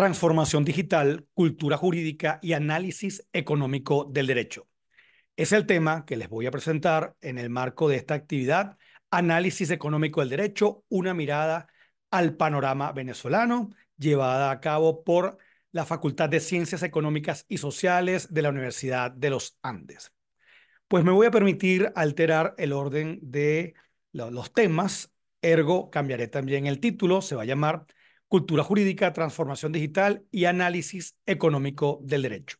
transformación digital, cultura jurídica y análisis económico del derecho. Es el tema que les voy a presentar en el marco de esta actividad, Análisis económico del derecho, una mirada al panorama venezolano, llevada a cabo por la Facultad de Ciencias Económicas y Sociales de la Universidad de los Andes. Pues me voy a permitir alterar el orden de los temas, ergo cambiaré también el título, se va a llamar cultura jurídica, transformación digital y análisis económico del derecho,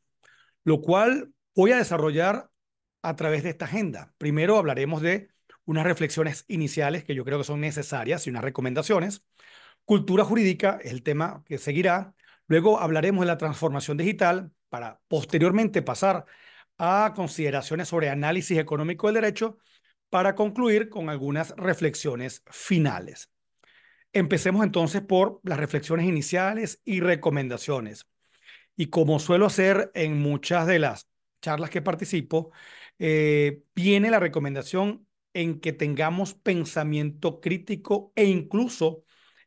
lo cual voy a desarrollar a través de esta agenda. Primero hablaremos de unas reflexiones iniciales que yo creo que son necesarias y unas recomendaciones. Cultura jurídica es el tema que seguirá. Luego hablaremos de la transformación digital para posteriormente pasar a consideraciones sobre análisis económico del derecho para concluir con algunas reflexiones finales. Empecemos entonces por las reflexiones iniciales y recomendaciones. Y como suelo hacer en muchas de las charlas que participo, eh, viene la recomendación en que tengamos pensamiento crítico e incluso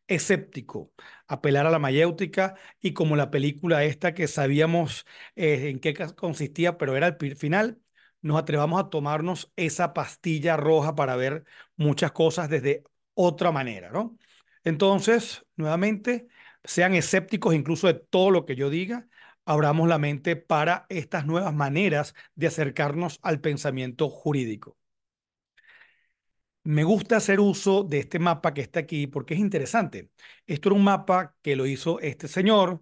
escéptico, apelar a la mayéutica y como la película esta que sabíamos eh, en qué consistía, pero era el final, nos atrevamos a tomarnos esa pastilla roja para ver muchas cosas desde otra manera, ¿no? Entonces, nuevamente, sean escépticos incluso de todo lo que yo diga, abramos la mente para estas nuevas maneras de acercarnos al pensamiento jurídico. Me gusta hacer uso de este mapa que está aquí porque es interesante. Esto era un mapa que lo hizo este señor,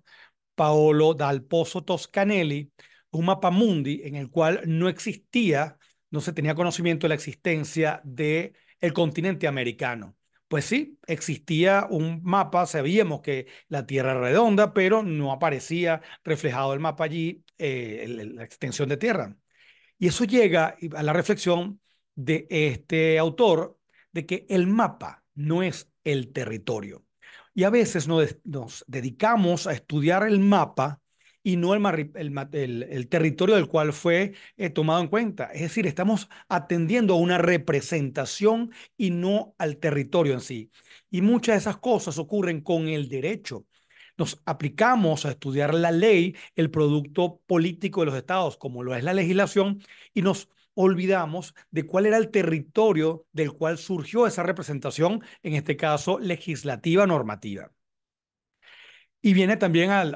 Paolo Dal Pozo Toscanelli, un mapa mundi en el cual no existía, no se tenía conocimiento de la existencia del el continente americano pues sí, existía un mapa, sabíamos que la Tierra era redonda, pero no aparecía reflejado el mapa allí, eh, la extensión de Tierra. Y eso llega a la reflexión de este autor de que el mapa no es el territorio. Y a veces nos dedicamos a estudiar el mapa y no el, territorio del cual fue eh, tomado en cuenta. Es decir, estamos atendiendo a una representación y no al territorio en sí. Y muchas de esas cosas ocurren con el derecho nos aplicamos a estudiar la ley, el producto político de los estados, como lo es la legislación, y nos olvidamos de cuál era el territorio del cual surgió esa representación, en este caso legislativa normativa. Y viene también al,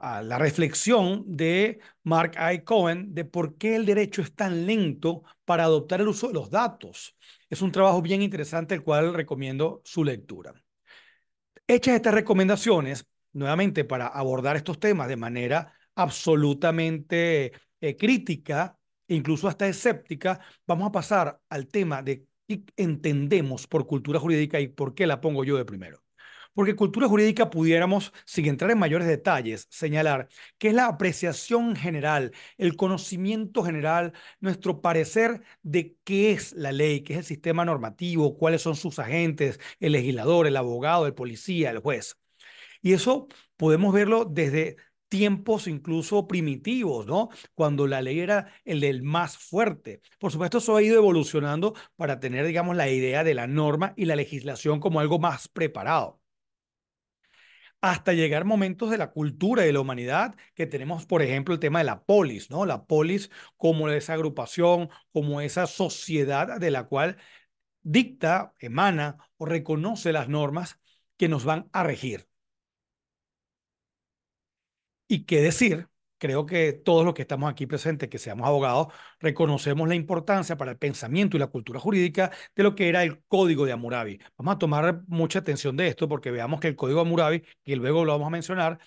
la reflexión de Mark I. Cohen de por qué el derecho es tan lento para adoptar el uso de los datos. Es un trabajo bien interesante, el cual recomiendo su lectura. Hechas estas recomendaciones, nuevamente para abordar estos temas de manera absolutamente eh, crítica, e incluso hasta escéptica, vamos a pasar al tema de qué entendemos por cultura jurídica y por qué la pongo yo de primero. Porque cultura jurídica pudiéramos, sin entrar en mayores detalles, señalar que es la apreciación general, el conocimiento general, nuestro parecer de qué es la ley, qué es el sistema normativo, cuáles son sus agentes, el legislador, el abogado, el policía, el juez. Y eso podemos verlo desde tiempos incluso primitivos, ¿no? Cuando la ley era el del más fuerte. Por supuesto, eso ha ido evolucionando para tener, digamos, la idea de la norma y la legislación como algo más preparado hasta llegar momentos de la cultura y de la humanidad que tenemos, por ejemplo, el tema de la polis, ¿no? La polis como esa agrupación, como esa sociedad de la cual dicta, emana o reconoce las normas que nos van a regir. ¿Y qué decir creo que todos los que estamos aquí presentes, que seamos abogados, reconocemos la importancia para el pensamiento y la cultura jurídica de lo que era el Código de Hammurabi. Vamos a tomar mucha atención de esto porque veamos que el Código de Hammurabi, que luego lo vamos a mencionar,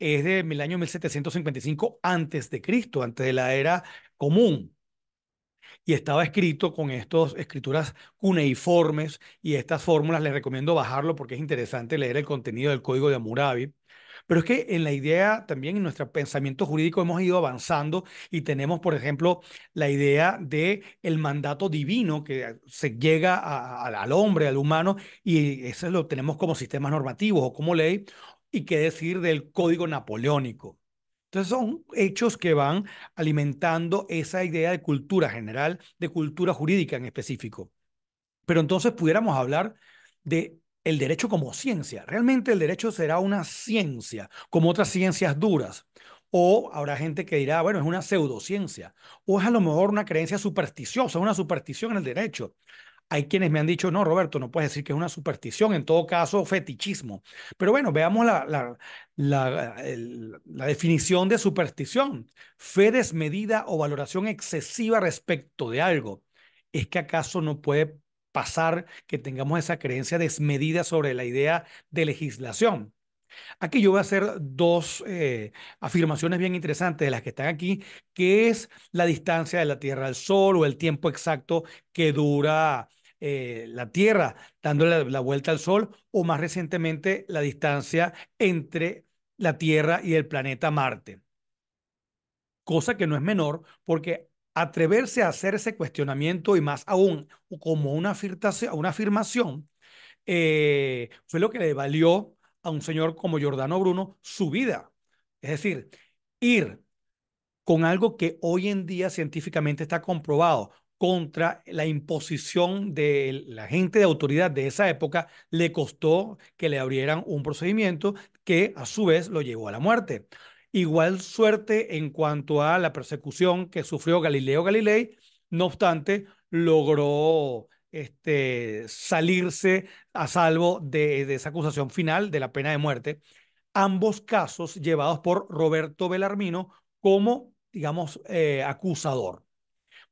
es del año 1755 antes de Cristo, antes de la era común, y estaba escrito con estas escrituras cuneiformes y estas fórmulas. Les recomiendo bajarlo porque es interesante leer el contenido del código de Hammurabi. Pero es que en la idea también, en nuestro pensamiento jurídico hemos ido avanzando y tenemos, por ejemplo, la idea de el mandato divino que se llega al hombre, al humano, y eso lo tenemos como sistemas normativos o como ley, y qué decir del código napoleónico. Entonces son hechos que van alimentando esa idea de cultura general, de cultura jurídica en específico. Pero entonces pudiéramos hablar de el derecho como ciencia. Realmente el derecho será una ciencia, como otras ciencias duras. O habrá gente que dirá, bueno, es una pseudociencia. O es a lo mejor una creencia supersticiosa, una superstición en el derecho. Hay quienes me han dicho, no, Roberto, no puedes decir que es una superstición, en todo caso, fetichismo. Pero bueno, veamos la, definición de superstición. Fe desmedida o valoración excesiva respecto de algo. ¿Es que acaso no puede pasar que tengamos esa creencia desmedida sobre la idea de legislación. Aquí yo voy a hacer dos eh, afirmaciones bien interesantes de las que están aquí, que es la distancia de la Tierra al Sol o el tiempo exacto que dura eh, la Tierra dándole la vuelta al Sol o más recientemente la distancia entre la Tierra y el planeta Marte. Cosa que no es menor porque atreverse a hacer ese cuestionamiento y más aún como una afirmación, eh, fue lo que le valió a un señor como Giordano Bruno su vida. Es decir, ir con algo que hoy en día científicamente está comprobado contra la imposición de la gente de autoridad de esa época, le costó que le abrieran un procedimiento que a su vez lo llevó a la muerte igual suerte en cuanto a la persecución que sufrió Galileo Galilei, no obstante, logró este, salirse a salvo de, esa acusación final de la pena de muerte. Ambos casos llevados por Roberto Belarmino como, digamos, eh, acusador.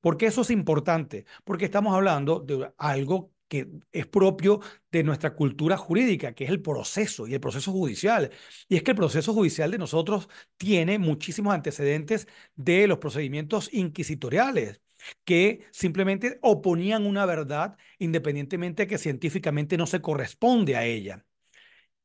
¿Por qué eso es importante? Porque estamos hablando de algo que es propio de nuestra cultura jurídica, que es el proceso y el proceso judicial. Y es que el proceso judicial de nosotros tiene muchísimos antecedentes de los procedimientos inquisitoriales que simplemente oponían una verdad independientemente de que científicamente no se corresponde a ella.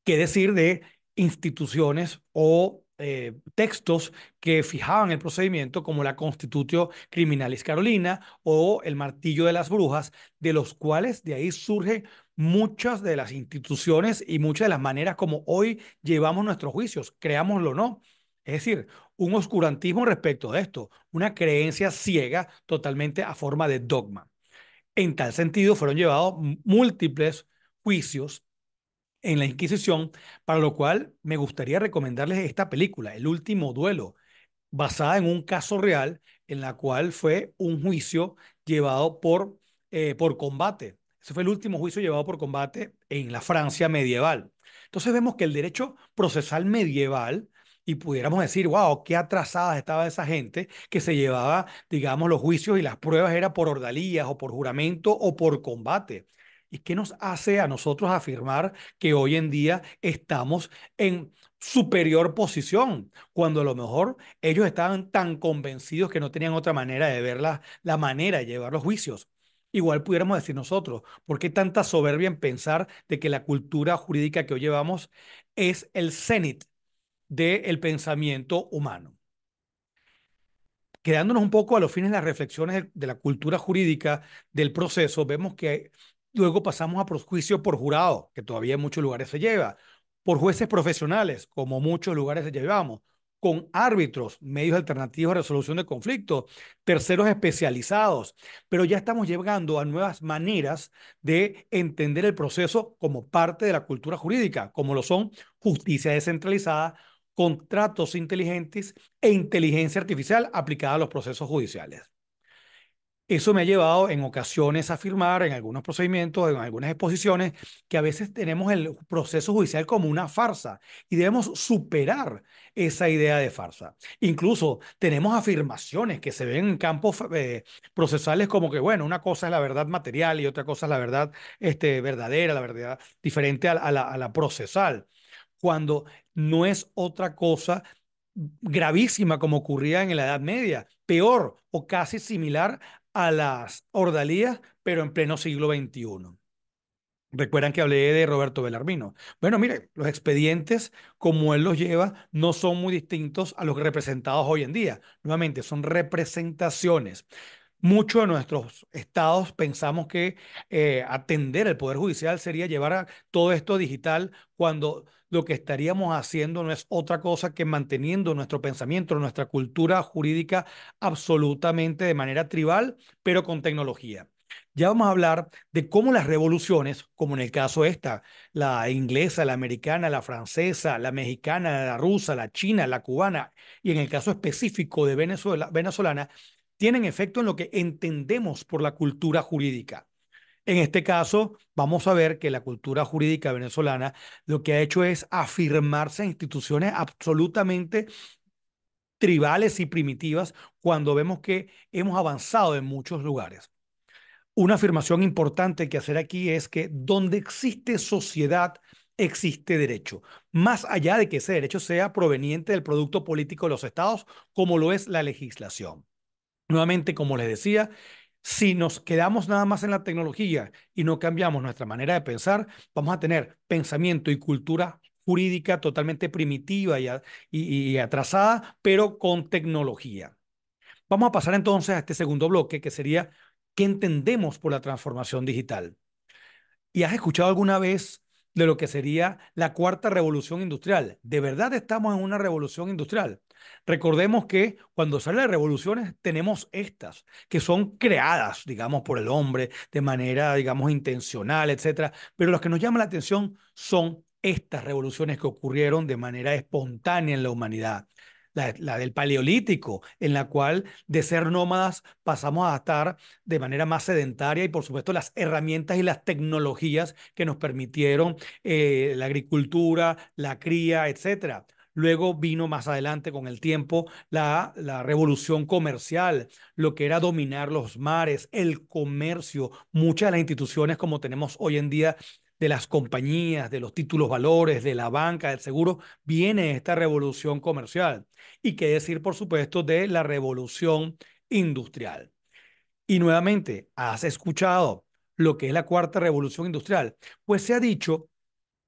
¿Qué decir de instituciones o eh, textos que fijaban el procedimiento, como la Constitutio Criminalis Carolina o el Martillo de las Brujas, de los cuales de ahí surgen muchas de las instituciones y muchas de las maneras como hoy llevamos nuestros juicios, creámoslo o no. Es decir, un oscurantismo respecto de esto, una creencia ciega totalmente a forma de dogma. En tal sentido, fueron llevados múltiples juicios en la Inquisición, para lo cual me gustaría recomendarles esta película, El último duelo, basada en un caso real en la cual fue un juicio llevado por, eh, por combate. Ese fue el último juicio llevado por combate en la Francia medieval. Entonces vemos que el derecho procesal medieval, y pudiéramos decir, wow, qué atrasadas estaba esa gente que se llevaba, digamos, los juicios y las pruebas era por ordalías o por juramento o por combate. ¿Y qué nos hace a nosotros afirmar que hoy en día estamos en superior posición, cuando a lo mejor ellos estaban tan convencidos que no tenían otra manera de ver la, manera de llevar los juicios? Igual pudiéramos decir nosotros, ¿por qué tanta soberbia en pensar de que la cultura jurídica que hoy llevamos es el cenit del pensamiento humano? quedándonos un poco a los fines de las reflexiones de, la cultura jurídica del proceso, vemos que Luego pasamos a juicio por jurado, que todavía en muchos lugares se lleva, por jueces profesionales, como muchos lugares se llevamos, con árbitros, medios alternativos de resolución de conflictos, terceros especializados, pero ya estamos llegando a nuevas maneras de entender el proceso como parte de la cultura jurídica, como lo son justicia descentralizada, contratos inteligentes e inteligencia artificial aplicada a los procesos judiciales. Eso me ha llevado en ocasiones a afirmar en algunos procedimientos, en algunas exposiciones, que a veces tenemos el proceso judicial como una farsa y debemos superar esa idea de farsa. Incluso tenemos afirmaciones que se ven en campos eh, procesales como que, bueno, una cosa es la verdad material y otra cosa es la verdad este, verdadera, la verdad diferente a, a, la, a la procesal, cuando no es otra cosa gravísima como ocurría en la Edad Media, peor o casi similar a las ordalías, pero en pleno siglo XXI. Recuerdan que hablé de Roberto Belarmino. Bueno, mire, los expedientes, como él los lleva, no son muy distintos a los representados hoy en día. Nuevamente, son representaciones. Muchos de nuestros estados pensamos que eh, atender el Poder Judicial sería llevar a todo esto digital cuando lo que estaríamos haciendo no es otra cosa que manteniendo nuestro pensamiento, nuestra cultura jurídica absolutamente de manera tribal, pero con tecnología. Ya vamos a hablar de cómo las revoluciones, como en el caso esta, la inglesa, la americana, la francesa, la mexicana, la rusa, la china, la cubana, y en el caso específico de Venezuela, venezolana, tienen efecto en lo que entendemos por la cultura jurídica. En este caso, vamos a ver que la cultura jurídica venezolana lo que ha hecho es afirmarse en instituciones absolutamente tribales y primitivas cuando vemos que hemos avanzado en muchos lugares. Una afirmación importante que hacer aquí es que donde existe sociedad, existe derecho, más allá de que ese derecho sea proveniente del producto político de los estados, como lo es la legislación. Nuevamente, como les decía, si nos quedamos nada más en la tecnología y no cambiamos nuestra manera de pensar, vamos a tener pensamiento y cultura jurídica totalmente primitiva y, atrasada, pero con tecnología. Vamos a pasar entonces a este segundo bloque, que sería qué entendemos por la transformación digital. ¿Y has escuchado alguna vez de lo que sería la cuarta revolución industrial? ¿De verdad estamos en una revolución industrial? Recordemos que cuando salen de revoluciones tenemos estas, que son creadas, digamos, por el hombre de manera, digamos, intencional, etcétera. Pero las que nos llama la atención son estas revoluciones que ocurrieron de manera espontánea en la humanidad. La, del paleolítico, en la cual de ser nómadas pasamos a estar de manera más sedentaria y por supuesto las herramientas y las tecnologías que nos permitieron eh, la agricultura, la cría, etcétera. Luego vino más adelante con el tiempo la, la revolución comercial, lo que era dominar los mares, el comercio, muchas de las instituciones como tenemos hoy en día de las compañías, de los títulos valores, de la banca, del seguro, viene esta revolución comercial. Y qué decir, por supuesto, de la revolución industrial. Y nuevamente, ¿has escuchado lo que es la cuarta revolución industrial? Pues se ha dicho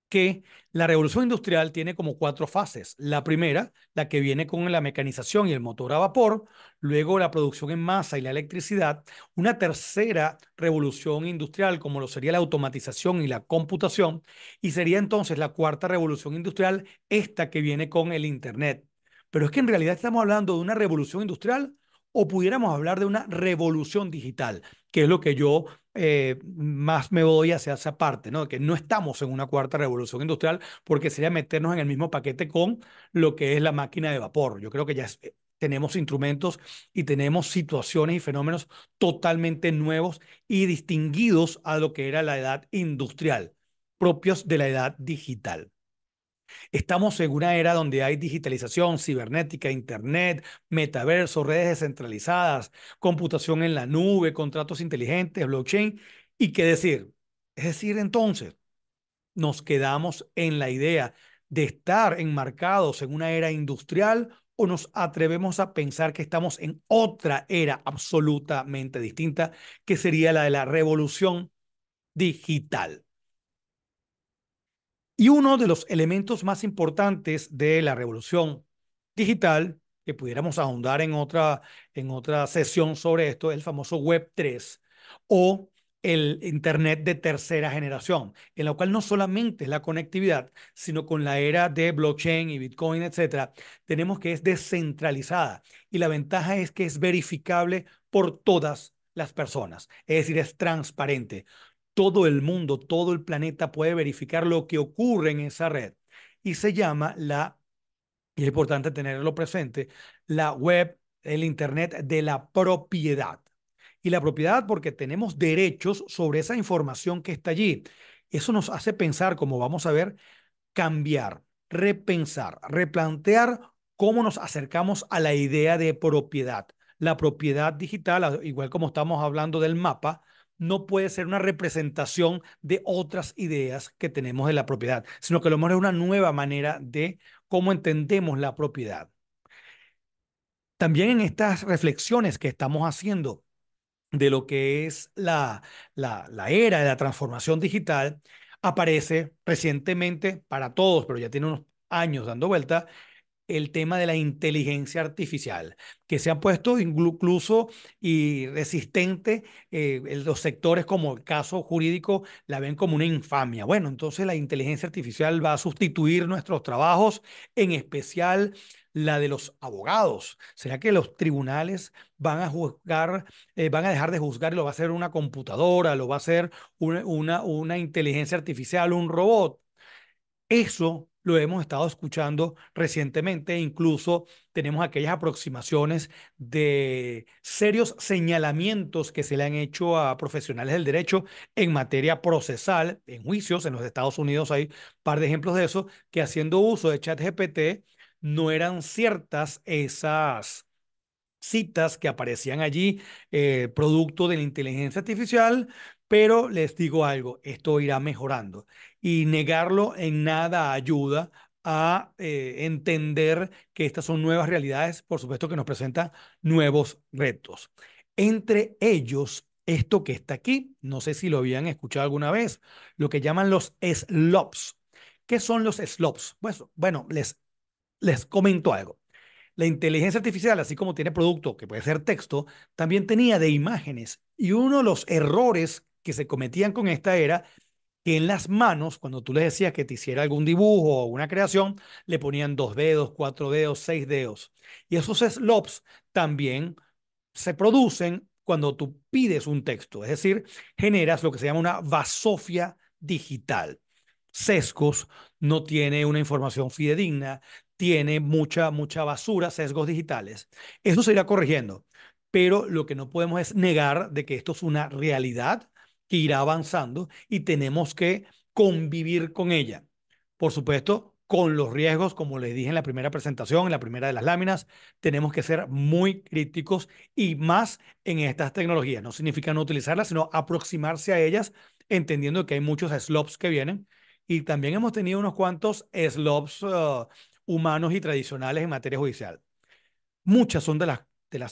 que la revolución industrial tiene como cuatro fases. La primera, la que viene con la mecanización y el motor a vapor, luego la producción en masa y la electricidad, una tercera revolución industrial como lo sería la automatización y la computación, y sería entonces la cuarta revolución industrial, esta que viene con el Internet. Pero es que en realidad estamos hablando de una revolución industrial o pudiéramos hablar de una revolución digital, que es lo que yo eh, más me voy hacia esa parte, ¿no? Que no estamos en una cuarta revolución industrial porque sería meternos en el mismo paquete con lo que es la máquina de vapor. Yo creo que ya eh, tenemos instrumentos y tenemos situaciones y fenómenos totalmente nuevos y distinguidos a lo que era la edad industrial, propios de la edad digital. Estamos en una era donde hay digitalización, cibernética, internet, metaverso, redes descentralizadas, computación en la nube, contratos inteligentes, blockchain. ¿Y qué decir? Es decir, entonces, nos quedamos en la idea de estar enmarcados en una era industrial o nos atrevemos a pensar que estamos en otra era absolutamente distinta, que sería la de la revolución digital. Y uno de los elementos más importantes de la revolución digital, que pudiéramos ahondar en otra, en otra sesión sobre esto, es el famoso Web 3 o el Internet de tercera generación, en la cual no solamente es la conectividad, sino con la era de blockchain y Bitcoin, etcétera, tenemos que es descentralizada y la ventaja es que es verificable por todas las personas, es decir, es transparente todo el mundo, todo el planeta puede verificar lo que ocurre en esa red. Y se llama la, y es importante tenerlo presente, la web, el Internet de la propiedad. Y la propiedad porque tenemos derechos sobre esa información que está allí. Eso nos hace pensar, como vamos a ver, cambiar, repensar, replantear cómo nos acercamos a la idea de propiedad. La propiedad digital, igual como estamos hablando del mapa, no puede ser una representación de otras ideas que tenemos de la propiedad, sino que lo mejor es una nueva manera de cómo entendemos la propiedad. También en estas reflexiones que estamos haciendo de lo que es la, la era de la transformación digital, aparece recientemente para todos, pero ya tiene unos años dando vuelta, el tema de la inteligencia artificial, que se ha puesto incluso y resistente, eh, los sectores como el caso jurídico la ven como una infamia. Bueno, entonces la inteligencia artificial va a sustituir nuestros trabajos, en especial la de los abogados. ¿Será que los tribunales van a juzgar, eh, van a dejar de juzgar lo va a hacer una computadora, lo va a hacer una, una inteligencia artificial, un robot? Eso lo hemos estado escuchando recientemente, incluso tenemos aquellas aproximaciones de serios señalamientos que se le han hecho a profesionales del derecho en materia procesal, en juicios, en los Estados Unidos hay un par de ejemplos de eso, que haciendo uso de ChatGPT no eran ciertas esas citas que aparecían allí, eh, producto de la inteligencia artificial, pero les digo algo, esto irá mejorando y negarlo en nada ayuda a eh, entender que estas son nuevas realidades, por supuesto que nos presenta nuevos retos. Entre ellos, esto que está aquí, no sé si lo habían escuchado alguna vez, lo que llaman los slops. ¿Qué son los slops? Pues, bueno, les, les comento algo. La inteligencia artificial, así como tiene producto, que puede ser texto, también tenía de imágenes. Y uno de los errores que se cometían con esta era que en las manos, cuando tú le decías que te hiciera algún dibujo o una creación, le ponían dos dedos, cuatro dedos, seis dedos. Y esos slops también se producen cuando tú pides un texto, es decir, generas lo que se llama una vasofia digital. sescos no tiene una información fidedigna, tiene mucha, mucha basura, sesgos digitales. Eso se irá corrigiendo, pero lo que no podemos es negar de que esto es una realidad que irá avanzando y tenemos que convivir con ella. Por supuesto, con los riesgos, como les dije en la primera presentación, en la primera de las láminas, tenemos que ser muy críticos y más en estas tecnologías. No significa no utilizarlas, sino aproximarse a ellas, entendiendo que hay muchos slops que vienen. Y también hemos tenido unos cuantos slops uh, humanos y tradicionales en materia judicial. Muchas son de las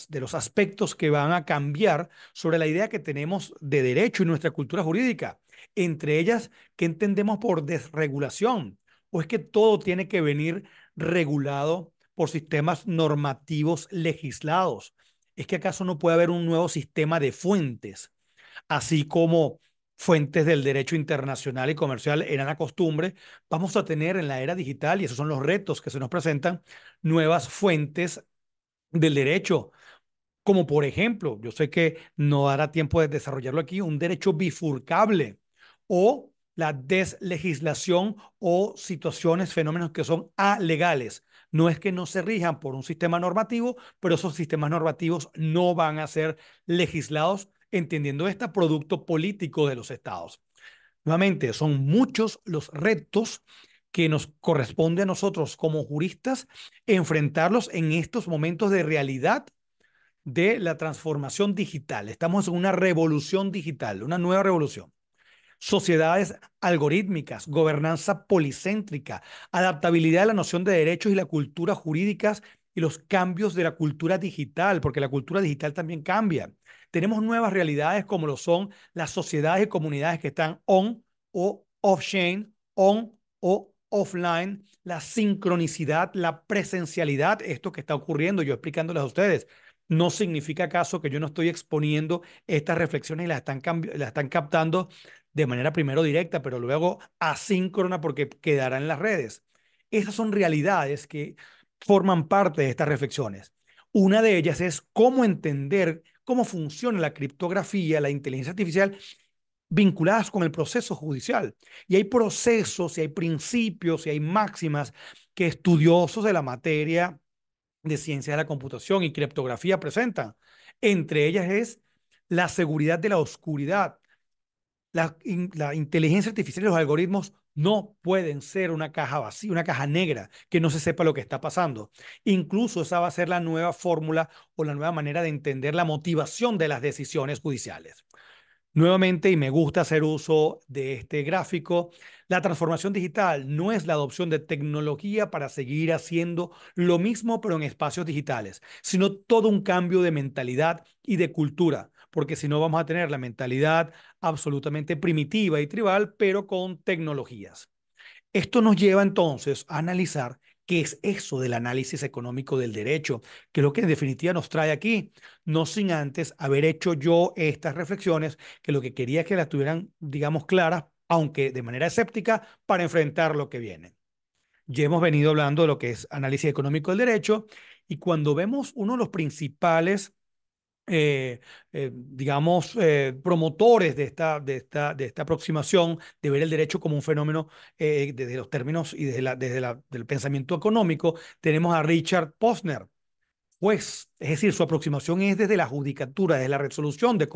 de, los aspectos que van a cambiar sobre la idea que tenemos de derecho y nuestra cultura jurídica. Entre ellas, ¿qué entendemos por desregulación? ¿O es que todo tiene que venir regulado por sistemas normativos legislados? ¿Es que acaso no puede haber un nuevo sistema de fuentes? Así como fuentes del derecho internacional y comercial eran la costumbre, vamos a tener en la era digital, y esos son los retos que se nos presentan, nuevas fuentes del derecho. Como por ejemplo, yo sé que no dará tiempo de desarrollarlo aquí, un derecho bifurcable o la deslegislación o situaciones, fenómenos que son alegales. No es que no se rijan por un sistema normativo, pero esos sistemas normativos no van a ser legislados entendiendo este producto político de los estados. Nuevamente, son muchos los retos que nos corresponde a nosotros como juristas enfrentarlos en estos momentos de realidad de la transformación digital. Estamos en una revolución digital, una nueva revolución. Sociedades algorítmicas, gobernanza policéntrica, adaptabilidad a la noción de derechos y la cultura jurídicas y los cambios de la cultura digital, porque la cultura digital también cambia. Tenemos nuevas realidades como lo son las sociedades y comunidades que están on o off-chain, on o offline, la sincronicidad, la presencialidad, esto que está ocurriendo, yo explicándoles a ustedes. No significa acaso que yo no estoy exponiendo estas reflexiones y las están, las están captando de manera primero directa, pero luego asíncrona porque quedarán en las redes. Esas son realidades que forman parte de estas reflexiones. Una de ellas es cómo entender cómo funciona la criptografía, la inteligencia artificial vinculadas con el proceso judicial. Y hay procesos, y hay principios, y hay máximas que estudiosos de la materia de ciencia de la computación y criptografía presentan. Entre ellas es la seguridad de la oscuridad, la, la inteligencia artificial y los algoritmos no pueden ser una caja vacía, una caja negra, que no se sepa lo que está pasando. Incluso esa va a ser la nueva fórmula o la nueva manera de entender la motivación de las decisiones judiciales. Nuevamente, y me gusta hacer uso de este gráfico, la transformación digital no es la adopción de tecnología para seguir haciendo lo mismo pero en espacios digitales, sino todo un cambio de mentalidad y de cultura porque si no vamos a tener la mentalidad absolutamente primitiva y tribal, pero con tecnologías. Esto nos lleva entonces a analizar qué es eso del análisis económico del derecho, que es lo que en definitiva nos trae aquí, no sin antes haber hecho yo estas reflexiones, que lo que quería es que las tuvieran, digamos, claras, aunque de manera escéptica, para enfrentar lo que viene. Ya hemos venido hablando de lo que es análisis económico del derecho, y cuando vemos uno de los principales eh, eh, digamos, eh, promotores de esta, de, esta, de esta aproximación de ver el derecho como un fenómeno desde los términos y desde, la, desde la, del pensamiento económico, tenemos a Richard Posner, juez, es decir, su aproximación es desde la judicatura, desde la resolución de,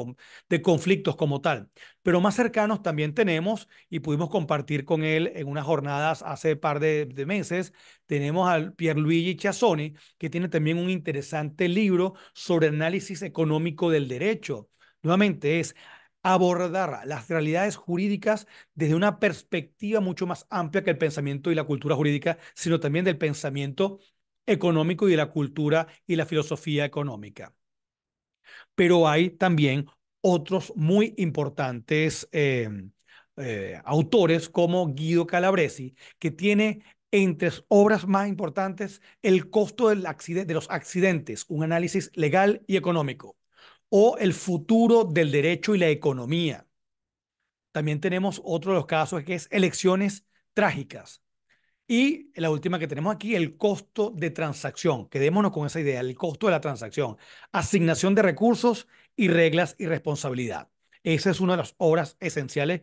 de, conflictos como tal. Pero más cercanos también tenemos, y pudimos compartir con él en unas jornadas hace par de, meses, tenemos al Pierluigi Chassoni, que tiene también un interesante libro sobre análisis económico del derecho. Nuevamente es abordar las realidades jurídicas desde una perspectiva mucho más amplia que el pensamiento y la cultura jurídica, sino también del pensamiento económico y de la cultura y la filosofía económica. Pero hay también otros muy importantes em, eh, autores como Guido Calabresi, que tiene entre obras más importantes el costo del accidente, de los accidentes, un análisis legal y económico, o el futuro del derecho y la economía. También tenemos otro de los casos que es elecciones trágicas, y la última que tenemos aquí, el costo de transacción. Quedémonos con esa idea, el costo de la transacción. Asignación de recursos y reglas y responsabilidad. Esa es una de las obras esenciales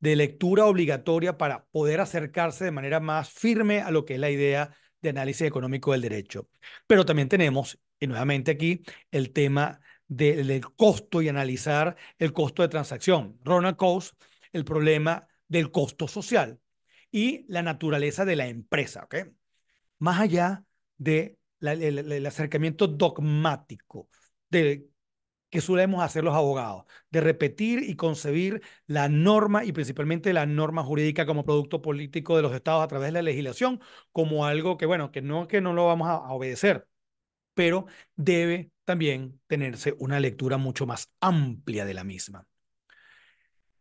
de lectura obligatoria para poder acercarse de manera más firme a lo que es la idea de análisis económico del derecho. Pero también tenemos, y nuevamente aquí, el tema del costo y analizar el costo de transacción. Ronald Coase, el problema del costo social y la naturaleza de la empresa, ¿ok? Más allá del acercamiento dogmático de, que solemos hacer los abogados, de repetir y concebir la norma y principalmente la norma jurídica como producto político de los estados a través de la legislación, como algo que, bueno, que no, que no lo vamos a, obedecer, pero debe también tenerse una lectura mucho más amplia de la misma.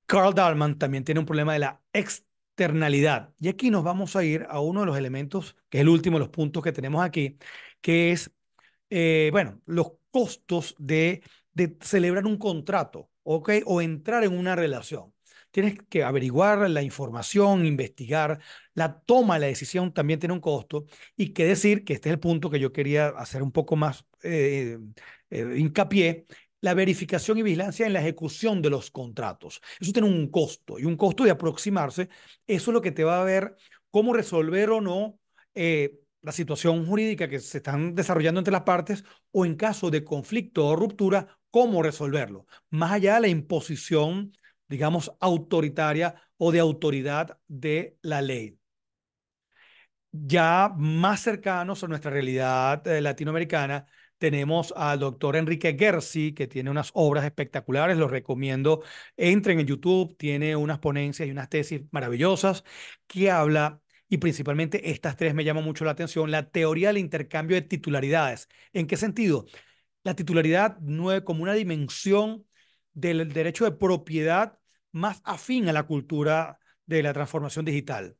Carl Darman también tiene un problema de la ex y aquí nos vamos a ir a uno de los elementos, que es el último de los puntos que tenemos aquí, que es, eh, bueno, los costos de, celebrar un contrato, ¿ok? O entrar en una relación tienes que averiguar la información, investigar, la toma de la decisión también tiene un costo y que decir, que este es el punto que yo quería hacer un poco más eh, eh, hincapié, la verificación y vigilancia en la ejecución de los contratos. Eso tiene un costo y un costo de aproximarse. Eso es lo que te va a ver cómo resolver o no eh, la situación jurídica que se están desarrollando entre las partes o en caso de conflicto o ruptura, cómo resolverlo. Más allá de la imposición, digamos, autoritaria o de autoridad de la ley. Ya más cercanos a nuestra realidad eh, latinoamericana, tenemos al doctor Enrique Gersi, que tiene unas obras espectaculares, los recomiendo. Entren en YouTube, tiene unas ponencias y unas tesis maravillosas que habla, y principalmente estas tres me llaman mucho la atención, la teoría del intercambio de titularidades. ¿En qué sentido? La titularidad como una dimensión del derecho de propiedad más afín a la cultura de la transformación digital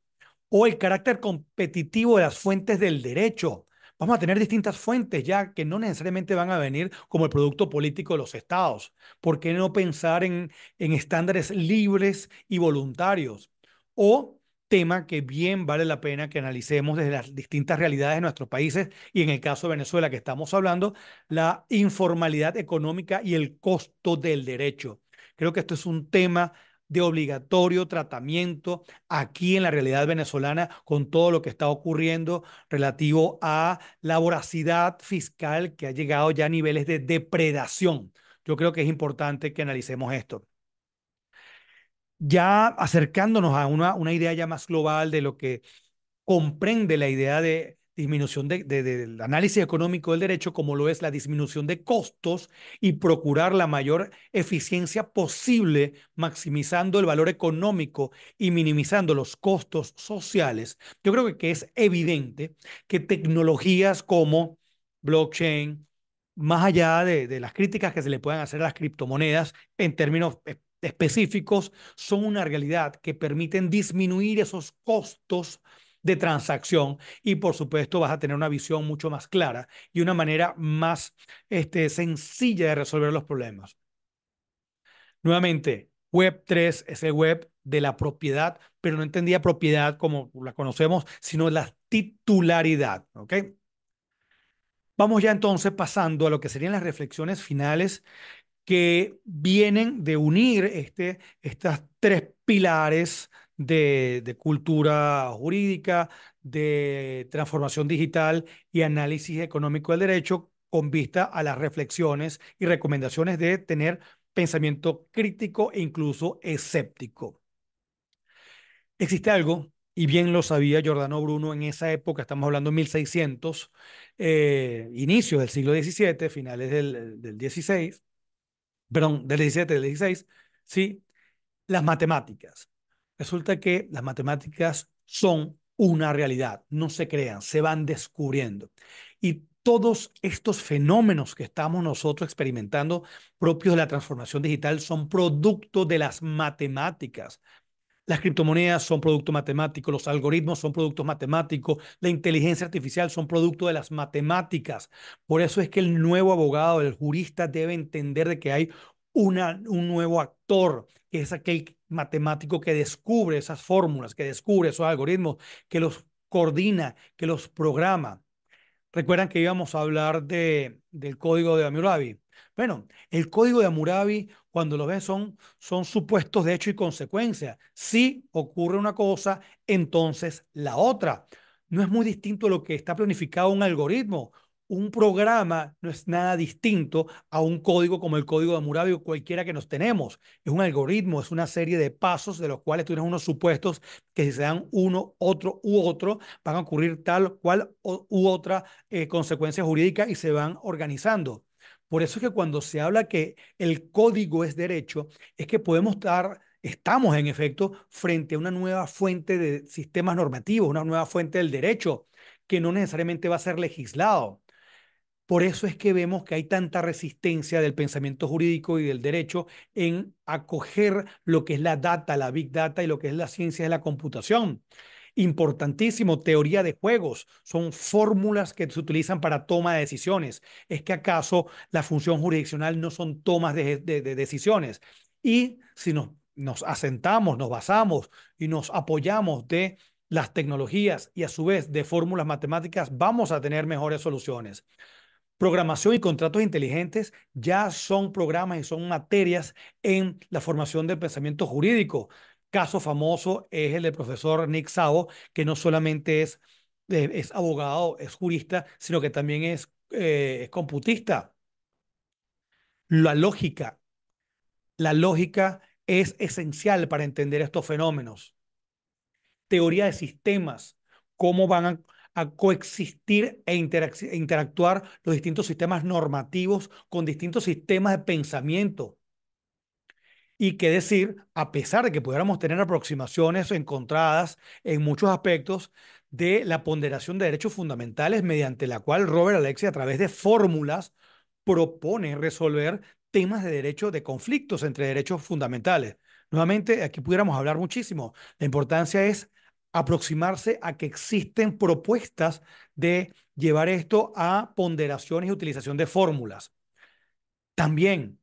o el carácter competitivo de las fuentes del derecho vamos a tener distintas fuentes ya que no necesariamente van a venir como el producto político de los estados. ¿Por qué no pensar en, estándares libres y voluntarios? O tema que bien vale la pena que analicemos desde las distintas realidades de nuestros países y en el caso de Venezuela que estamos hablando, la informalidad económica y el costo del derecho. Creo que esto es un tema de obligatorio tratamiento aquí en la realidad venezolana con todo lo que está ocurriendo relativo a la voracidad fiscal que ha llegado ya a niveles de depredación. Yo creo que es importante que analicemos esto. Ya acercándonos a una, una idea ya más global de lo que comprende la idea de disminución del análisis económico del derecho, como lo es la disminución de costos y procurar la mayor eficiencia posible, maximizando el valor económico y minimizando los costos sociales, yo creo que es evidente que tecnologías como blockchain, más allá de, de las críticas que se le puedan hacer a las criptomonedas en términos e, específicos, son una realidad que permiten disminuir esos costos de transacción y por supuesto vas a tener una visión mucho más clara y una manera más este, sencilla de resolver los problemas. Nuevamente, Web3 es el web de la propiedad, pero no entendía propiedad como la conocemos, sino la titularidad. Vamos ya entonces pasando a lo que serían las reflexiones finales que vienen de unir este, estas tres pilares de, cultura jurídica, de transformación digital y análisis económico del derecho con vista a las reflexiones y recomendaciones de tener pensamiento crítico e incluso escéptico. Existe algo, y bien lo sabía Giordano Bruno en esa época, estamos hablando de 1600, eh, inicios del siglo XVII, finales del, del XVI, perdón, del 17 al 16, ¿sí? Las matemáticas. Resulta que las matemáticas son una realidad, no se crean, se van descubriendo. Y todos estos fenómenos que estamos nosotros experimentando propios de la transformación digital son producto de las matemáticas, las criptomonedas son producto matemático, los algoritmos son producto matemático, la inteligencia artificial son producto de las matemáticas. Por eso es que el nuevo abogado, el jurista debe entender de que hay un nuevo actor, que es aquel matemático que descubre esas fórmulas, que descubre esos algoritmos, que los coordina, que los programa. Recuerdan que íbamos a hablar de, del código de Amurabi? Bueno, el código de Amurabi cuando lo ves son, son supuestos de hecho y consecuencia. Si ocurre una cosa, entonces la otra. No es muy distinto a lo que está planificado un algoritmo. Un programa no es nada distinto a un código como el código de Murabio o cualquiera que nos tenemos. Es un algoritmo, es una serie de pasos de los cuales tienes unos supuestos que si se dan uno, otro u otro, van a ocurrir tal cual u otra eh, consecuencia jurídica y se van organizando. Por eso es que cuando se habla que el código es derecho, es que podemos estar, estamos en efecto frente a una nueva fuente de sistemas normativos, una nueva fuente del derecho, que no necesariamente va a ser legislado. Por eso es que vemos que hay tanta resistencia del pensamiento jurídico y del derecho en acoger lo que es la data, la big data y lo que es la ciencia de la computación. Importantísimo, teoría de juegos. Son fórmulas que se utilizan para toma de decisiones. ¿Es que acaso la función jurisdiccional no son tomas de, decisiones? Y si nos, nos asentamos, nos basamos y nos apoyamos de las tecnologías y a su vez de fórmulas matemáticas, vamos a tener mejores soluciones. Programación y contratos inteligentes ya son programas y son materias en la formación del pensamiento jurídico caso famoso es el del profesor Nick Savo, que no solamente es, eh, es abogado, es jurista, sino que también es, eh, es computista. La lógica, la lógica es esencial para entender estos fenómenos. Teoría de sistemas, cómo van a, coexistir e interactuar los distintos sistemas normativos con distintos sistemas de pensamiento y qué decir, a pesar de que pudiéramos tener aproximaciones encontradas en muchos aspectos de la ponderación de derechos fundamentales mediante la cual Robert Alexi a través de fórmulas propone resolver temas de derecho de conflictos entre derechos fundamentales. Nuevamente, aquí pudiéramos hablar muchísimo. La importancia es aproximarse a que existen propuestas de llevar esto a ponderaciones y utilización de fórmulas. También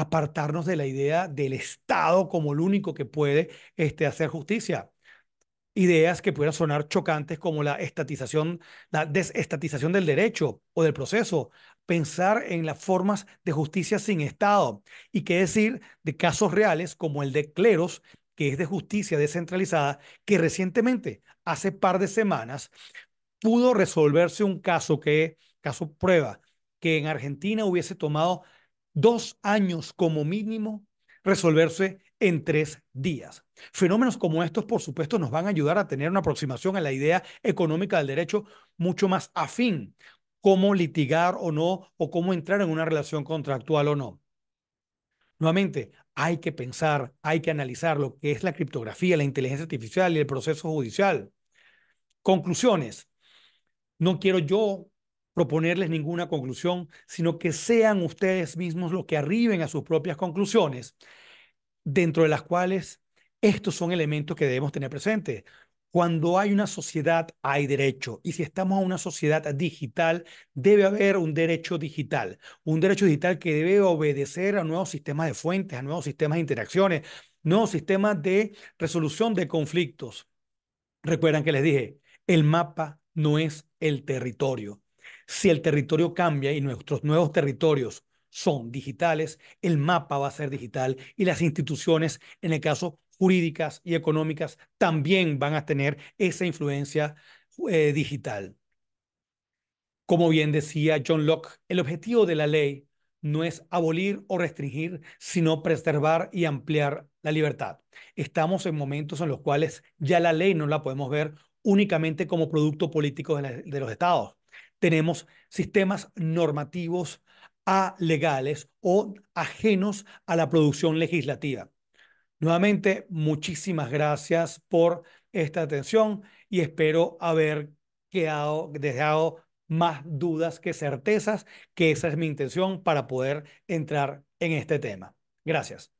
apartarnos de la idea del Estado como el único que puede este, hacer justicia. Ideas que pudieran sonar chocantes como la estatización, la desestatización del derecho o del proceso, pensar en las formas de justicia sin Estado y qué decir de casos reales como el de Cleros, que es de justicia descentralizada, que recientemente, hace par de semanas, pudo resolverse un caso que, caso prueba, que en Argentina hubiese tomado dos años como mínimo resolverse en tres días. Fenómenos como estos, por supuesto, nos van a ayudar a tener una aproximación a la idea económica del derecho mucho más afín, cómo litigar o no, o cómo entrar en una relación contractual o no. Nuevamente, hay que pensar, hay que analizar lo que es la criptografía, la inteligencia artificial y el proceso judicial. Conclusiones. No quiero yo proponerles ninguna conclusión, sino que sean ustedes mismos los que arriben a sus propias conclusiones, dentro de las cuales estos son elementos que debemos tener presentes. Cuando hay una sociedad, hay derecho. Y si estamos en una sociedad digital, debe haber un derecho digital. Un derecho digital que debe obedecer a nuevos sistemas de fuentes, a nuevos sistemas de interacciones, nuevos sistemas de resolución de conflictos. Recuerdan que les dije, el mapa no es el territorio. Si el territorio cambia y nuestros nuevos territorios son digitales, el mapa va a ser digital y las instituciones, en el caso jurídicas y económicas, también van a tener esa influencia eh, digital. Como bien decía John Locke, el objetivo de la ley no es abolir o restringir, sino preservar y ampliar la libertad. Estamos en momentos en los cuales ya la ley no la podemos ver únicamente como producto político de los estados tenemos sistemas normativos alegales o ajenos a la producción legislativa. Nuevamente, muchísimas gracias por esta atención y espero haber quedado, dejado más dudas que certezas, que esa es mi intención para poder entrar en este tema. Gracias.